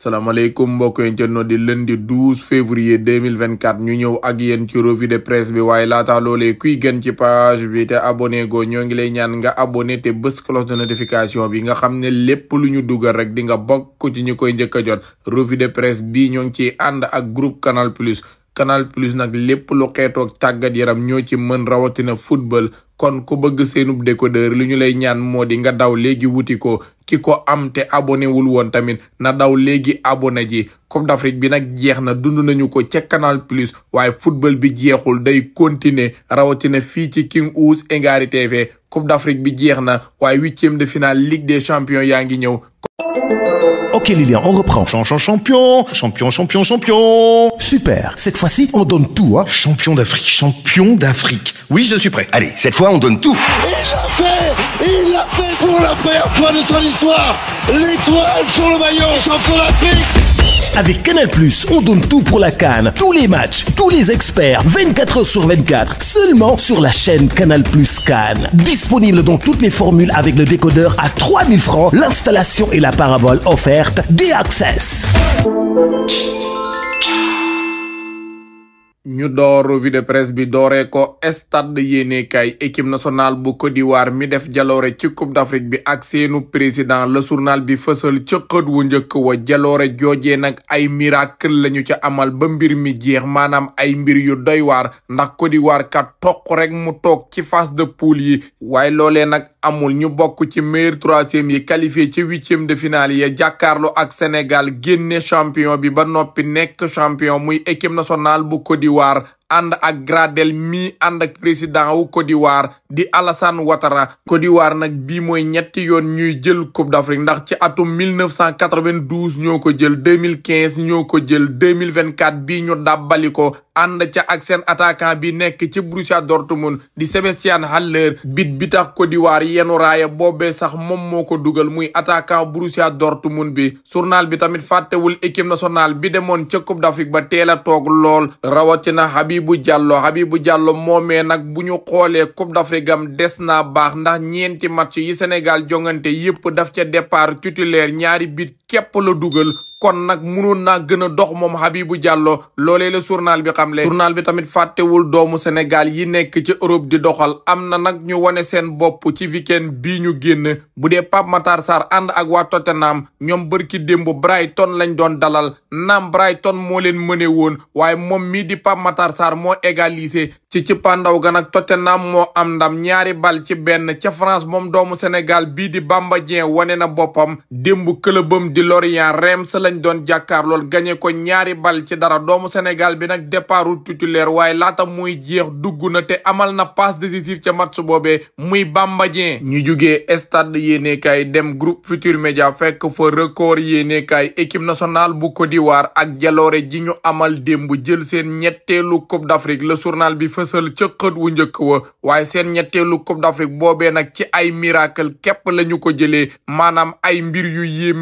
salaamaaleykum mbokk yi ñu di lundi 12 février 2024 ñu ñëw ak yéen ci revue de presse bi waaye laata loolee kuy gën ci page bi te abonné go ñoo ngi lay ñaan nga abonné te bës cloche de notification bi nga xam ne lépp lu ñu dugal rek di nga bokk ci ñu koy njëkk a jot revue de presse bi ñoo ngi ciy ànd ak groupe Canal Plus. Canal Plus nag lépp lu xeetoog tàggat yaram ñoo ci mën rawatina football kon ku bëgg seenub décodeur li ñu lay ñaan moo di nga daw léegi wuti ko ki ko am te abonné woon tamit na daw léegi abonné ji Coupe d'Afrique bi nag jeex na dund nañu ko ca Canal Plus waaye football bi jeexul day continuer rawatina fii ci King Ouse Ngary TV Coupe d'Afrique bi jeex na waaye huitième de finale Ligue des champions yaa ngi ñëw Ok Lilian, on reprend. Champion, champion, champion, champion, champion. Super, cette fois-ci, on donne tout, hein. Champion d'Afrique, champion d'Afrique. Oui, je suis prêt. Allez, cette fois, on donne tout. Il l'a fait Il l'a fait pour la première fois de son histoire L'étoile sur le maillot, champion d'Afrique avec Canal+, on donne tout pour la Cannes. Tous les matchs, tous les experts, 24 heures sur 24, seulement sur la chaîne Canal+ Cannes. Disponible dans toutes les formules avec le décodeur à 3000 francs, l'installation et la parabole offerte. des access ñu door revue de presse bi dooree ko stade yéenekaay équipe nationale bu Côte d'Ivoire mi def jaloore ci coupe d'Afrique bi ak seenu président le journal bi fësal ca xët wu njëkk wa jaloore joojee nag ay miracle lañu ca amal ba mbir mi jeex maanaam ay mbir yu doy waar ndax Côte d'Ivoire kat toq rek mu toog ci phase de poule yi waaye loole nag amul ñu bokk ci meilleur troisième yi qualifié ci huitième de finale ya jàkkaarloo ak Sénégal génne champion bi ba noppi nekk champion muy équipe nationale bu Côte d'Ivoire Anda ak Gradel mi anda ak wu Côte d'Ivoire di Alassane Ouattara Côte d'Ivoire nak bi moy ñetti yoon ñuy jël Coupe d'Afrique ndax ci atum 1992 ñoko jël 2015 ñoko jël 2024 bi ñu dabaliko ko ci ak sen attaquant bi nek ci Borussia Dortmund di Sebastian Haller bit bi tax Côte d'Ivoire yenu raaya bobé sax mom moko duggal muy attaquant Borussia Dortmund bi journal bi tamit wul équipe nationale bi demoon ci Coupe d'Afrique ba téla tok lol rawati na Habib Habibou Diallo Habibou Diallo moomee nag bu ñu xoolee Coupe d'Afrique am des naa baax ndax ñeenti match yi Sénégal jongante yëpp daf ca départ titulaire ñaari bit képp la dugal kon nag munoon naa gën a dox moom Habibou Diallo loolee la journal bi xamle journal bi tamit fàttewul doomu Sénégal yi nekk ci Europe di doxal am na nag ñu wane seen bopp ci weekend bii ñu génn bu dee Pape Matar sar ànd ak waa Tottenham ñoom bërki démb Brighton lañ doon dalal naam Brighton moo leen mëne woon waaye moom mii di Pape Matar Sarr moo égalisé ci ci pandaw ga nag Tottenham moo am dam ñaari bal ci benn ca France moom doomu Sénégal bii di Bamba Dieng wane na boppam démb këlëbam di Lorient lañ doon jàkkaar lool gañe ko ñaari bal ci dara doomu Sénégal bi nag départu titulaire waaye laata muy jeex dugg na te amal na passe décisive ca match boobee muy Bamba Dieng ñu jugee stade yéenekaay dem group Futur Média fekk fa record yéenekaay équipe nationale bu Côte d'Ivoire ak jaloore ji ñu amal démb jël seen ñetteelu Coupe d'Afrique le journal bi fësal ca wu njëkk wa waaye seen ñetteelu Coupe d'Afrique boobee nag ci ay miracle képp la ko jëlee maanaam ay mbir yu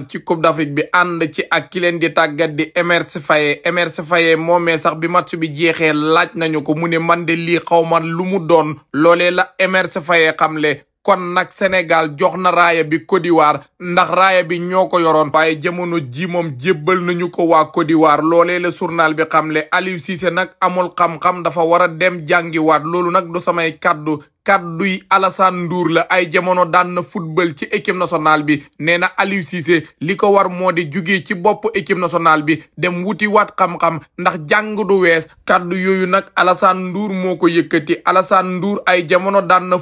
Sénégal ci Coupe d'Afrique bi ànd ci ak ki leen di tàggat di Emerse Faé Emerse Faé moomee sax bi match bi jeexee laaj nañu ko mu ne man de lii xaw lu mu doon loolee la Emerse Faé xamle kon nag Sénégal jox na raaya bi codiwar ndax raaya bi ñoo ko yoroon waaye jamono ji moom jébbal nañu ko waa Côte loole la surnal bi xamle Aliou Cissé nag amul xam-xam dafa war a dem jàngiwaat loolu nag du samay kàddu kadduy Alassane Ndour la ay jamono daan na football ci équipe nationale bi nee na Aliou Cissé li ko war moo di jugee ci bopp équipe nationale bi dem wuti waat xam-xam ndax jàng du wees kaddu yooyu nag Alassane Ndour moo ko yëkkati Alassane Ndour ay jamono daan na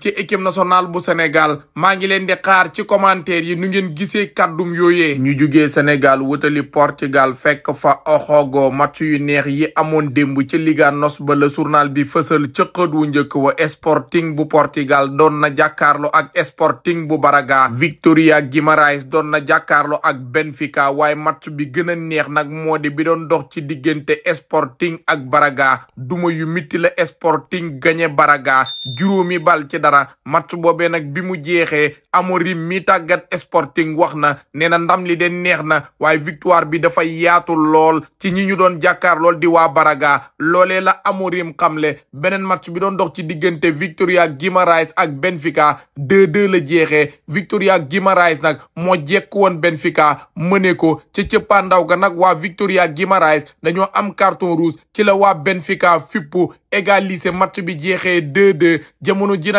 ci équipe nationale national bu senegal maa ngi leen di xaar ci commentaire yi nu ngeen gisee kàddum yooyee ñu jugee Sénégal wutali Portugal fekk fa oxogo match yu neex yi amoon démb ci Liga NOS surnal bi fësal ca xët wu njëkk wa Sporting bu Portugal doon na jàkkaarloo ak Sporting bu Braga Victoria Guimarães doon na jàkkaarloo ak Benfica waaye match bi gën a neex nag moo di bi dox ci diggante Sporting ak baraga duma yu mitti la Sporting gagné Braga juróomi bal ci dara match boobee nag bi mu jeexee Amorim mi tàggat Sporting wax na nee na ndam li de neex na waaye victoire bi dafay yaatu lool ci ñi ñu doon jàkkaar lool di waa Braga loolee la Amorim xamle beneen match bi doon dox ci diggante Victoria Guimaraes ak Benfica 2-2 la jeexee Victoria Guimaraes nag moo jekk woon Benfica mëne ko ci cëppaandaw ga nag waa Victoria Guimaraes dañoo am carton rouge ci la waa Benfica fippu égaliser match bi jeexee 2-2 jamono ji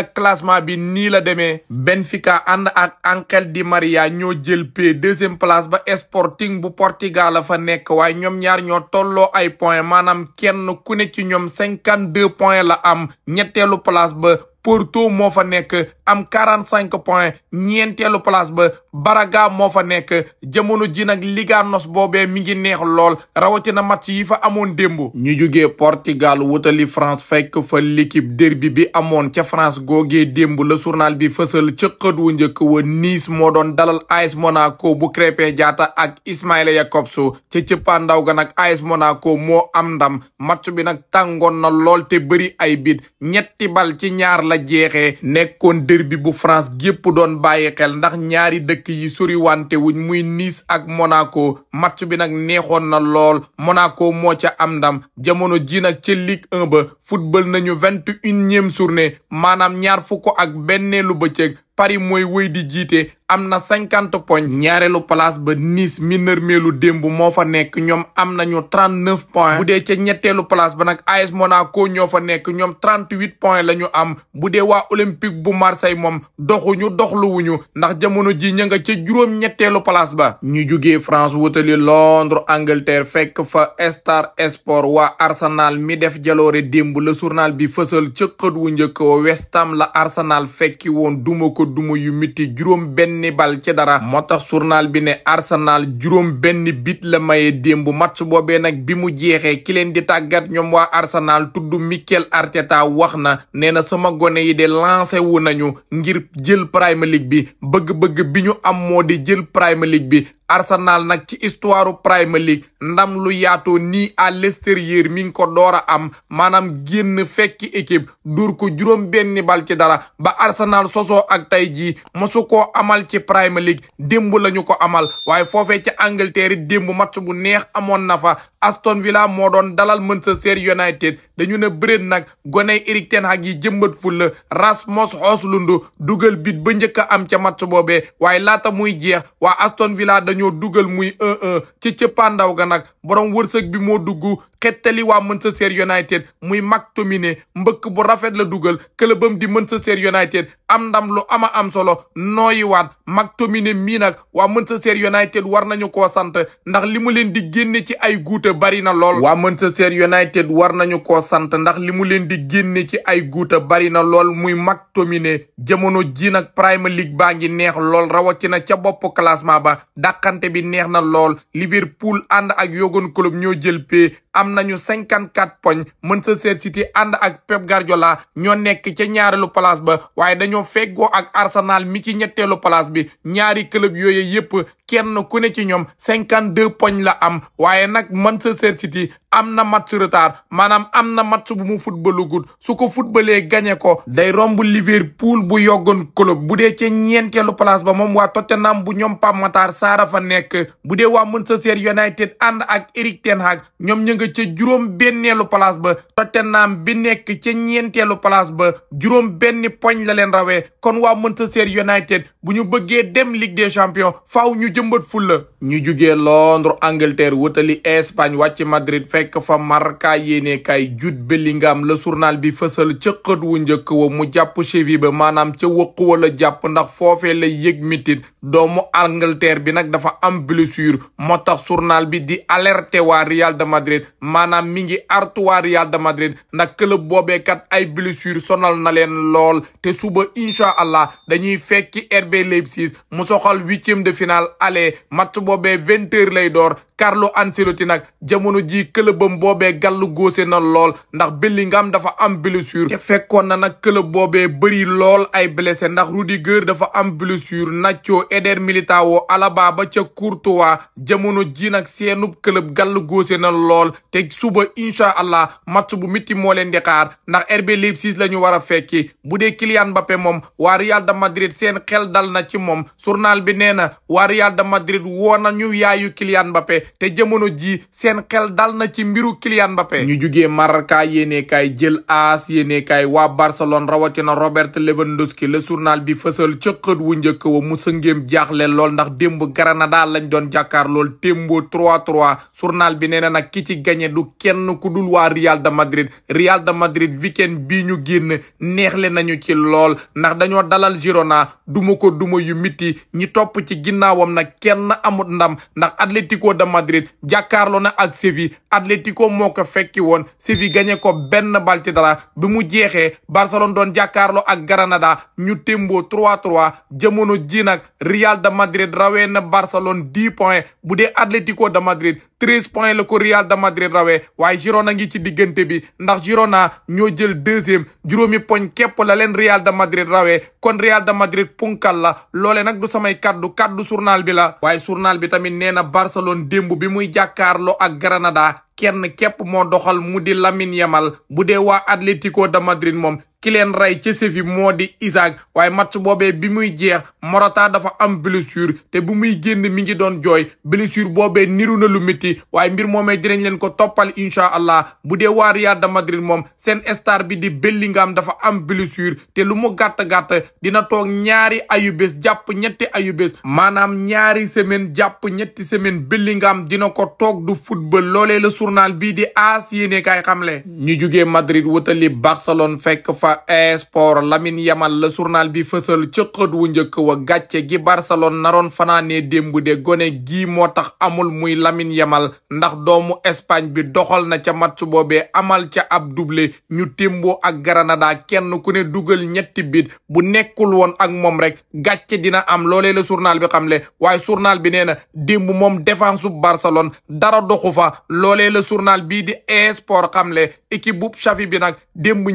bi bi nii la demee Benfica ànd ak Ángel Di Maria ñoo jël pe deuxième place ba Sporting bu Portugal la fa nekk waaye ñoom ñaar ñoo tolloo ay point maanaam kenn ku ne ci ñoom cinquante deux point la am ñetteelu place ba Porto moo fa nekk am quarante cinq points ñeenteelu place ba Braga moo fa nekk jamono ji nag Liga nos boobee mi ngi neex lool rawatina match yi fa amoon démb. ñu jugee Portugal wutali France fekk fa liki derby bi amoon ca France googee démb la journal bi fësal ca xët wu njëkk wa Nice moo doon dalal AS Monaco bu Krépin Diatta ak Ismaïla Jakobs ca cëppaandaw ga nag AS Monaco moo am ndam match bi nag tàngoon na lool te bëri ay ñetti bal ci ñaar la. a jeexee nekkoon derby bu France gépp doon bàyyi xel ndax ñaari dëkk yi suri wante wuñ muy Nice ak Monaco match bi nag neexoon na lool Monaco moo ca am ndam jamono ji nag ca Ligue 1 ba football nañu vingt une unième journée maanaam ñaar fukk ak benneelu bëccëg Paris mooy wéy di jiite am na cinquante points ñaareelu palace ba Nice mi nërmeelu démb moo fa nekk ñoom am nañu trente neuf points bu dee ca ñetteelu place ba nag AS Monaco ñoo fa nekk ñoom trente huit points la ñu am bu dee waa Olympique bu Marseille moom doxuñu doxluwuñu ndax jamono ji ña nga ca juróom ñetteelu place ba ñu jugee France wutali Londres Angleterre fekk fa Star Sport waa Arsenal mi def jaloore démb la journal bi fësal ca wu njëkk West Ham la Arsenal fekki woon duma ko duma yu miti juróom benni bal ci dara moo tax journal bi ne Arsenal juróom benn bit la maye démb match boobee nag bi mu jeexee ki leen di tàggat ñoom waa Arsenal tudd Mikel Arteta wax na nee na sama gone yi de lancé wu nañu ngir jël Premier League bi bëgg-bëgg bi ñu am moo di jël Premier League bi Arsenal nag ci histoire Premier League ndam lu yaatoo nii à l'extérieur mi ngi ko door a am maanaam génn fekki équipe dur ko juróom benni bal ci dara ba Arsenal sosoo ak tey jii mosu koo amal ci Premier League démb la ko amal waaye foofee ci Angleterre it démb match bu neex amoon na fa Aston Villa moo doon dalal Manchester United dañu ne bëreet nag goney Erik ten Hag yi jëmbat fulla Rasmus Højlund dugal bit ba njëkk am ca match boobee waaye laata muy jeex waa Aston Villa dañoo dugal muy 1-1 ci cëppaandaw ga nag borom wërsëg bi mo dugg xettali waa Manchester United muy McTominay mbëkk bu rafet la dugal këlëbam di Manchester United am ndam lu ama am solo nooyiwaat McTominay mii nag waa Manchester United war nañu ko sant ndax li mu leen di génne ci ay guuta bari na lool waa Manchester United war nañu ko sant ndax li mu leen di génne ci ay guuta bari na lool muy McTominay jamono ji nag Premier League baa ngi neex lool rawatina ca bopp classement ba dàqante bi neex na lool Liverpool ànd ak yogoon club ñoo jël am nañu cinquante quatre poñ Manchester City ànd ak Pep Guardiola ñoo nekk ca ñaareelu place ba waaye dañoo feggoo ak Arsenal mi ci ñetteelu place bi ñaari club yooyu yépp kenn ku ne ci ñoom cinquante deux poñ la am waaye nag Manchester City am na match retard maanaam am na match bu mu footballu gut su ko footballee gagné ko day romb Liverpool bu yoggoon club bu dee ca ñeenteelu place ba moom waa Tottenham bu ñoom Pape Matar Sarr fa nekk bu dee waa Manchester United ànd ak Erik ca juróom benneelu palace ba Tottenham bi nekk ca ñeenteelu place ba juróom benn poñ la leen rawee kon waa Manchester United bu ñu bëggee dem Ligue des champions faaw ñu jëmbat fulla ñu jugee Londres Angleterre wutali Espagne wàcc Madrid fekk fa marka yéene kay Jude la surnal bi fësal ca xët wu njëkk wa mu jàpp cheville ba maanaam ca wëq wala jàpp ndax foofee la yëg mitit doomu Angleterre bi nag dafa am blessure moo tax journal bi di alerter waa de Madrid maanaam mi ngi artuwaa Real de Madrid ndax club boobeekat ay blessure sonal na leen lool te suba incha allah dañuy fekki RB Leipzig mu soxal huitième de finale aller match boobee vingt heures lay door Carlo Ancelotti nag jamono ji clubam boobee gàllu góose na lool ndax Bellingham dafa am blessure te fekkoon na nag club boobee bëri lool ay blessé ndax Rudiger dafa am blessure Nacho Eder Militao Alaba ba ca Courtois jamono ji nag seenub club gàllu góose na lool te suba incha allah match bu mitti moo leen di xaar ndax RB Leipzig la ñu war a fekki bu dee Kylian Mbappé moom waa Real de Madrid seen xel dal na ci moom journal bi nee na waa Real de Madrid woo na ñu yaayu Kylian Mbappé te jamono ji seen xel dal na ci mbiru Kylian Mbappé. ñu jugee Marca yéenay kaay jël AS yéenay kaay waa Barcelone rawatina Robert Lewandowski le journal bi fësal ca xët wu njëkk wa mu sëngeem jaaxle lool ndax démb Granada lañ doon jàkkaar lool tembo 3-3 bi nee gagné du kenn ku dul waa Real de Madrid Real de Madrid weekend bii ñu génn neexle nañu ci lool ndax dañoo dalal Girona duma ko duma yu miti ñi topp ci ginnaawam nag kenn amut ndam ndax Atlético de Madrid jàkkaarloo na ak Séville Atlético moo ko fekki woon Séville gagné ko benn bal ci dara bi mu jeexee Barcelone doon jàkkaarloo ak Granada ñu témboo 3-3 jamono ji nag Real de Madrid rawee na Barcelone 10 points bu dee Atlético de Madrid 13 points la ko Real de Madrid rawee waaye Girona ngi ci diggante bi ndax Girona ñoo jël deuxième juróomi poñ képp la leen Real de Madrid rawee kon Real de Madrid punkal la loole nag du samay kaddu kaddu surnal bi la waaye surnal bi tamit nee na Barcelone démb bi muy jàkkaarloo ak Granada kenn képp moo doxal mu di Lamine Yamal bu dee waa Atlético de Madrid moom ki leen rey ca moo di Isaac waaye match boobee bi muy jeex Morata dafa am blessure te bu muy génn mi ngi doon jooy blessure boobee niru na lu métti waaye mbir moomee dinañ leen ko toppal incha allah bu dee waa Real de Madrid moom seen star bi di Bellingham dafa am blessure te lu mu gàtt-gàtt dina toog ñaari ayubés jàpp ñetti ayubés maanaam ñaari semaine jàpp ñetti semaine Bellingham dina ko toog du football loolee la journal bii di AS yéene kaay xamle ñu waa esport Lamine Yamal la journal bi fësal ca wu njëkk wa gàcce gi Barcelone naroon fanaanee démb de gone gii moo tax amul muy Lamine Yamal ndax doomu Espagne bi doxal na ca match be amal ca ab doublé ñu témboo ak Granada kenn ku ne dugal ñetti bit bu nekkul woon ak moom rek gàcce dina am loolee la journal bi xamle waaye journal bi nee na démb moom défense bu Barcelone dara doxu fa loolee la journal bii di esport xamle équipe bu Xavi bi nag démb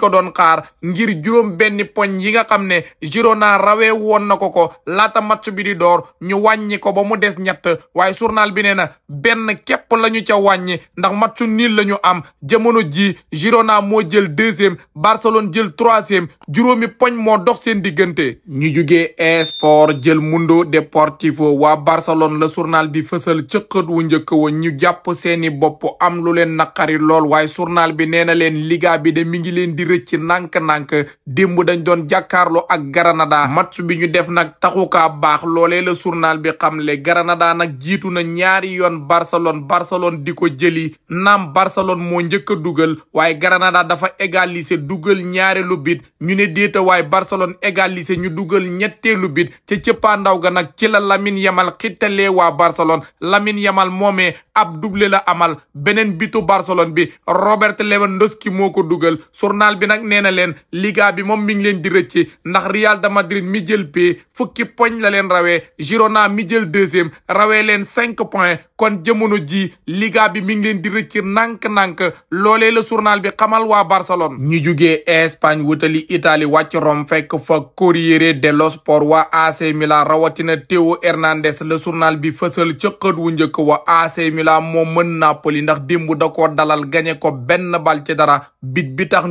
ko doon xaar ngir juróom benn poñ yi nga xam ne Girona rawee woon na ko ko laata match bi di door ñu wàññi ko ba mu des ñett waaye journal bi nee na benn képp la ñu ca wàññi ndax matchu niil la ñu am jamono ji Girona moo jël deuxième Barcelone jël troisième juróomi poñ moo dox diggante. ñu jugee esport jël Mundo Deportivo waa Barcelone la journal bi fësal ca xët wu njëkk wa ñu jàpp seeni bopp am lu leen naqari lool waaye journal bi nee na liga bi de mi ngi di rëcc nànk-nànk démb dañ doon jàkkaarloo ak Granada match bi ñu def nag taxukaa baax loolee la journal bi xamle Granada nag jiitu na ñaari yoon Barcelone Barcelone di ko jëli naam Barcelone moo njëkk a dugal waaye Granada dafa égaliser dugal ñaareelu bit ñu ne déeta waaye Barcelone égaliser ñu dugal ñetteelu ci ca ndaw ga nag ci la Lamine Yamal xittalee waa Barcelone Lamine Yamal moomee ab doublé la amal beneen bitu Barcelone bi Robert Lewandowski moo dugal journal bi nag nee na leen bi moom mi ngi leen di rëcce ndax Real de Madrid mi jël pee fukki poñ la leen rawee Girona mi jël deuxième rawee leen cinq points kon jamono ji liga bi mi ngi leen di rëcc nànk-nànk loolee la journal bi xamal waa Barcelone ñu jugee Espagne wutali itali wàcc Rome fekk fa Corriere dello Sport waa AC Milan rawatina Théo Hernandez la journal bi fasal ca xët wu njëkk wa AC Milan moom mën Napoli ndax démb da koo dalal gañe ko benn bal dara bit bi tax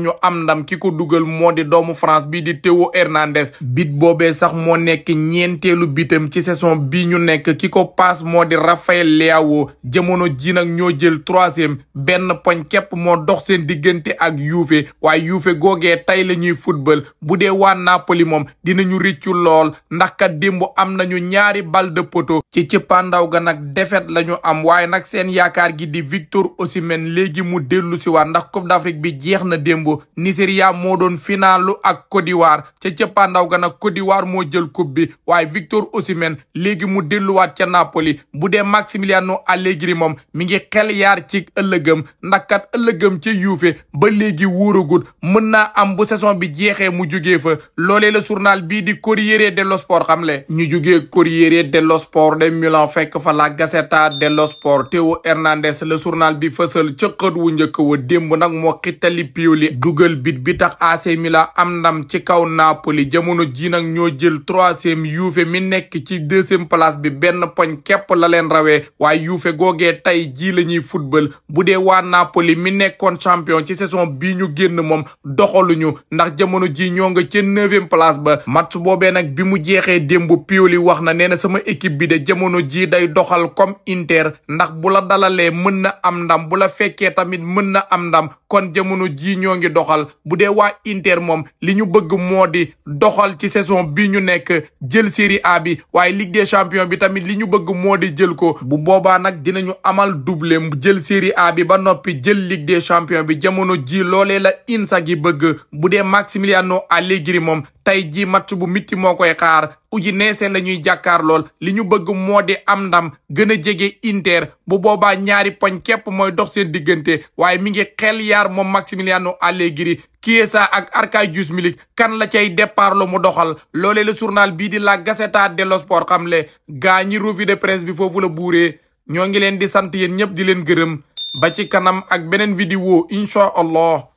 ki ko dugal moo di doomu France bi di Théo Hernandez bit boobee sax moo nekk ñeenteelu bitam ci saison bi ñu nekk ki ko paas moo di Raphaël Leao jamono ji nag ñoo jël troisième benn poñ képp moo dox seen diggante ak Juve waaye Juve googee tey la ñuy football bu dee waa Napoli moom dina ñu riccu lool ndax kat démb am nañu ñaari bal de poto ci cëppaandaw ga nag défaite la ñu am waaye nag seen yaakaar gi di Victor men léegi mu dellu si waat ndax Coupe d'Afrique bi jeex na démb Nigeria moo doon finalu ak Côte d'Ivoire ca cëppaandaw ga nag Côte d'Ivoire moo jël coupe bi waaye Victor Osimhen léegi mu delluwaat ca Napoli bu dee Maximiliano Allegri moom mi ngi xel yaar ci ëllëgëm ndax kat ëllëgëm ca Juve ba léegi wóoragul mën naa am bu saison bi jeexee mu jugee fa loolee la surnal bii di Corriere dello Sport xamle ñu jugee Corriere dello Sport de Milan fekk fa la Gazzetta dello Sport Théo Hernandez le journal bi fa ca xët wu njëkk wa démb nag moo xitali Pioli bi tax AC Milan am ndam ci kaw Napoli jamono ji nag ñoo jël troisième Juve mi nekk ci deuxième place bi benn poñ képp la leen rawee waaye Juve googee tey jii la ñuy football bu dee waa Napoli mi nekkoon champion ci saison bii ñu génn moom doxaluñu ndax jamono ji ñoo nga ca neuvième place ba match boobee nag bi mu jeexee démb Pioli wax na nee na sama équipe bi de jamono ji day doxal comme Inter ndax bu la dalalee mën na am ndam bu la fekkee tamit mën na am ndam kon jamono ji ñoo ngi doxal dee waa Inter moom li ñu bëgg moo di doxal ci saison bi ñu nekk jël Série A bi waaye Ligue des bi tamit li ñu bëgg moo di jël ko bu boobaa nag dinañu amal doublé jël Série A bi ba noppi jël Ligue des champions bi jamono ji loole la Inzaghi bëgg bu dee Massimiliano Allegri moom tey ji match bu mitti moo koy xaar Udinese la ñuy jàkkaar lool li ñu bëgg moo di am ndam gën a jege Inter bu boobaa ñaari poñ képp mooy dox seen diggante waaye mi ngi xel yaar moom Maximiliano Allegri Chiesa ak Arkadiusz Milik kan la cay départ lu mu doxal loole le surnal bii di la Gazzetta dello Sport xam le gaa ñi de presse bi foofu la buuree ñoo ngi leen di sant yéen ñëpp di leen gërëm ba ci kanam ak beneen vidéo incha allah